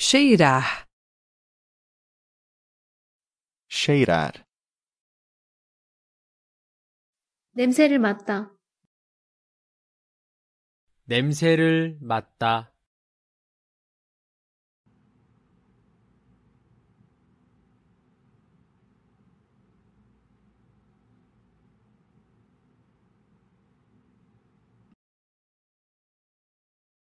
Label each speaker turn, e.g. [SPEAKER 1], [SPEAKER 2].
[SPEAKER 1] cheirar, cheirar, 냄새를 맡다. 냄새를 맡다.